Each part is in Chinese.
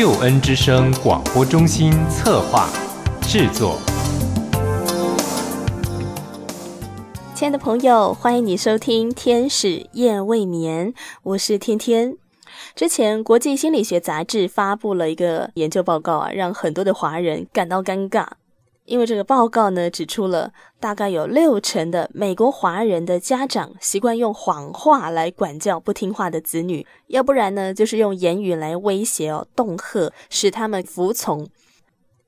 秀恩之声广播中心策划制作，亲爱的朋友，欢迎你收听《天使夜未眠》，我是天天。之前国际心理学杂志发布了一个研究报告啊，让很多的华人感到尴尬。因为这个报告呢，指出了大概有六成的美国华人的家长习惯用谎话来管教不听话的子女，要不然呢，就是用言语来威胁哦，恫吓，使他们服从。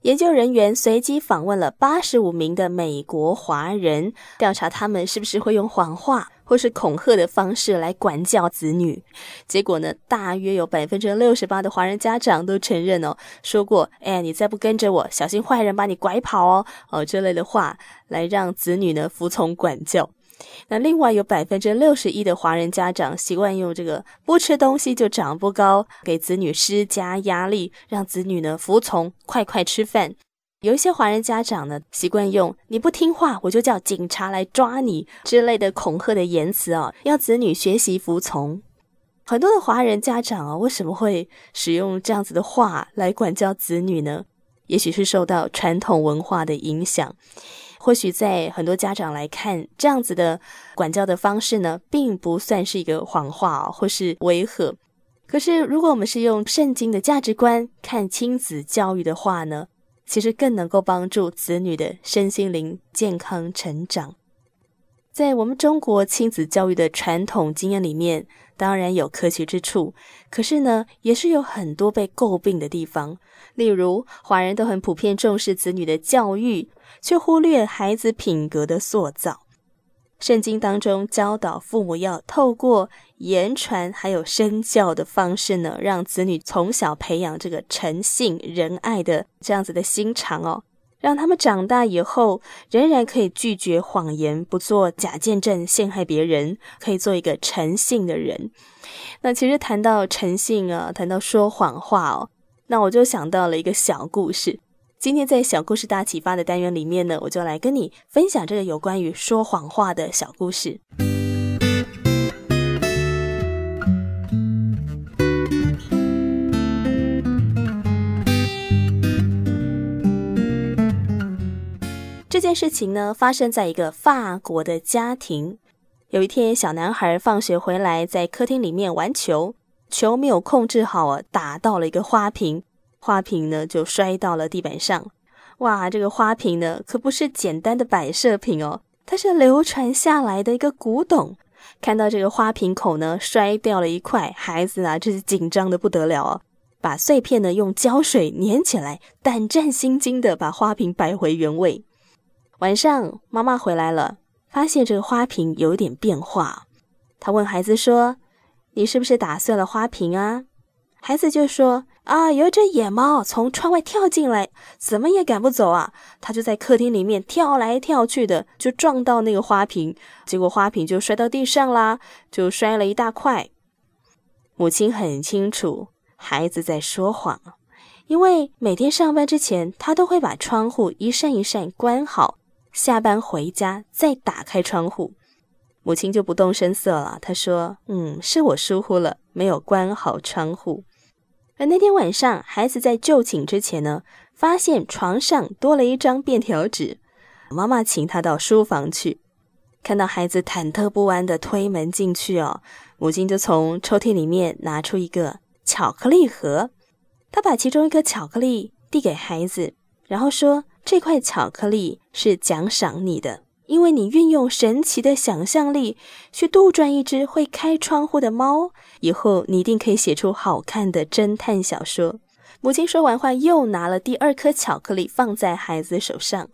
研究人员随机访问了八十五名的美国华人，调查他们是不是会用谎话。或是恐吓的方式来管教子女，结果呢，大约有百分之六十八的华人家长都承认哦，说过，哎，你再不跟着我，小心坏人把你拐跑哦，哦，这类的话来让子女呢服从管教。那另外有百分之六十一的华人家长习惯用这个不吃东西就长不高给子女施加压力，让子女呢服从，快快吃饭。有一些华人家长呢，习惯用“你不听话，我就叫警察来抓你”之类的恐吓的言辞啊，要子女学习服从。很多的华人家长啊，为什么会使用这样子的话来管教子女呢？也许是受到传统文化的影响，或许在很多家长来看，这样子的管教的方式呢，并不算是一个谎话或是违和。可是，如果我们是用圣经的价值观看亲子教育的话呢？其实更能够帮助子女的身心灵健康成长。在我们中国亲子教育的传统经验里面，当然有可取之处，可是呢，也是有很多被诟病的地方。例如，华人都很普遍重视子女的教育，却忽略孩子品格的塑造。圣经当中教导父母要透过言传还有身教的方式呢，让子女从小培养这个诚信仁爱的这样子的心肠哦，让他们长大以后仍然可以拒绝谎言，不做假见证陷害别人，可以做一个诚信的人。那其实谈到诚信啊，谈到说谎话哦，那我就想到了一个小故事。今天在小故事大启发的单元里面呢，我就来跟你分享这个有关于说谎话的小故事。这件事情呢，发生在一个法国的家庭。有一天，小男孩放学回来，在客厅里面玩球，球没有控制好啊，打到了一个花瓶。花瓶呢，就摔到了地板上。哇，这个花瓶呢，可不是简单的摆设品哦，它是流传下来的一个古董。看到这个花瓶口呢，摔掉了一块，孩子啊，这是紧张的不得了哦，把碎片呢用胶水粘起来，胆战心惊的把花瓶摆回原位。晚上，妈妈回来了，发现这个花瓶有点变化，她问孩子说：“你是不是打碎了花瓶啊？”孩子就说。啊！有一只野猫从窗外跳进来，怎么也赶不走啊！它就在客厅里面跳来跳去的，就撞到那个花瓶，结果花瓶就摔到地上啦，就摔了一大块。母亲很清楚孩子在说谎，因为每天上班之前他都会把窗户一扇一扇关好，下班回家再打开窗户。母亲就不动声色了，她说：“嗯，是我疏忽了，没有关好窗户。”而那天晚上，孩子在就寝之前呢，发现床上多了一张便条纸。妈妈请他到书房去，看到孩子忐忑不安的推门进去哦，母亲就从抽屉里面拿出一个巧克力盒，她把其中一颗巧克力递给孩子，然后说：“这块巧克力是奖赏你的。”因为你运用神奇的想象力去杜撰一只会开窗户的猫，以后你一定可以写出好看的侦探小说。母亲说完话，又拿了第二颗巧克力放在孩子手上。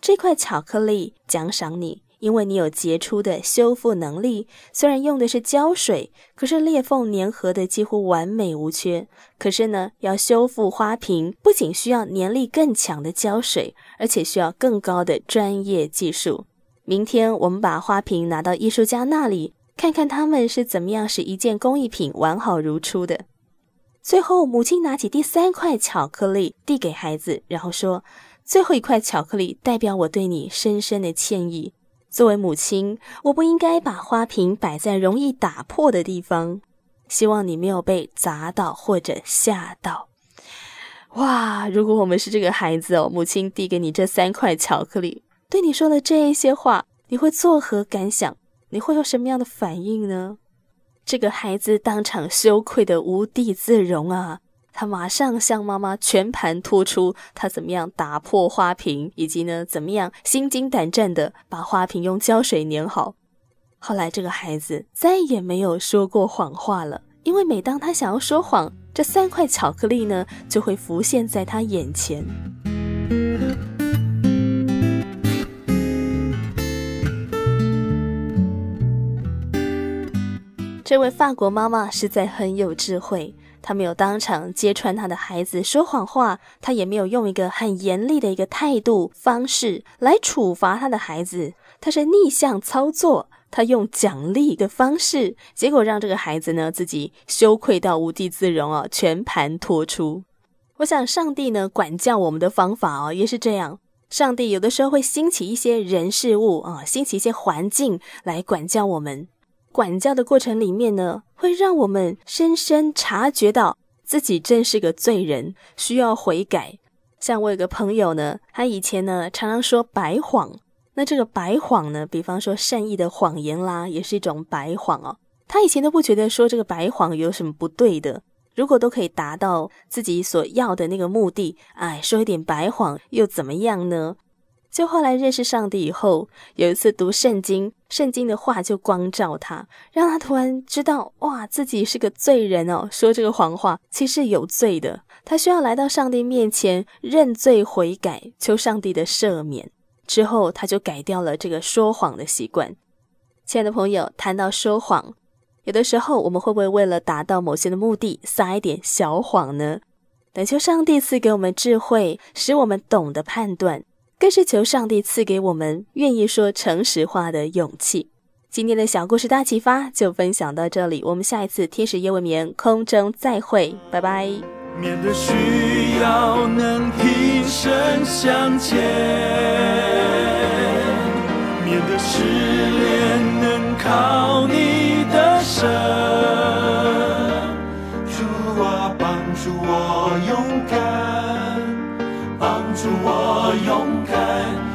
这块巧克力奖赏你，因为你有杰出的修复能力。虽然用的是胶水，可是裂缝粘合的几乎完美无缺。可是呢，要修复花瓶，不仅需要粘力更强的胶水，而且需要更高的专业技术。明天我们把花瓶拿到艺术家那里，看看他们是怎么样使一件工艺品完好如初的。最后，母亲拿起第三块巧克力递给孩子，然后说：“最后一块巧克力代表我对你深深的歉意。作为母亲，我不应该把花瓶摆在容易打破的地方。希望你没有被砸到或者吓到。”哇！如果我们是这个孩子哦，母亲递给你这三块巧克力。对你说的这一些话，你会作何感想？你会有什么样的反应呢？这个孩子当场羞愧的无地自容啊！他马上向妈妈全盘托出，他怎么样打破花瓶，以及呢，怎么样心惊胆战的把花瓶用胶水粘好。后来，这个孩子再也没有说过谎话了，因为每当他想要说谎，这三块巧克力呢，就会浮现在他眼前。这位法国妈妈实在很有智慧，她没有当场揭穿她的孩子说谎话，她也没有用一个很严厉的一个态度方式来处罚她的孩子，她是逆向操作，她用奖励的方式，结果让这个孩子呢自己羞愧到无地自容啊，全盘托出。我想上帝呢管教我们的方法哦也是这样，上帝有的时候会兴起一些人事物啊，兴起一些环境来管教我们。管教的过程里面呢，会让我们深深察觉到自己真是个罪人，需要悔改。像我有个朋友呢，他以前呢常常说白谎。那这个白谎呢，比方说善意的谎言啦，也是一种白谎哦。他以前都不觉得说这个白谎有什么不对的。如果都可以达到自己所要的那个目的，哎，说一点白谎又怎么样呢？就后来认识上帝以后，有一次读圣经，圣经的话就光照他，让他突然知道哇，自己是个罪人哦，说这个谎话其实有罪的，他需要来到上帝面前认罪悔改，求上帝的赦免。之后他就改掉了这个说谎的习惯。亲爱的朋友，谈到说谎，有的时候我们会不会为了达到某些的目的撒一点小谎呢？等求上帝赐给我们智慧，使我们懂得判断。更是求上帝赐给我们愿意说诚实话的勇气。今天的小故事大启发就分享到这里，我们下一次天使夜未眠，空中再会，拜拜。面对需要能平身向前。面对失恋能靠你的神。主啊，帮助我勇敢。帮助我。勇敢。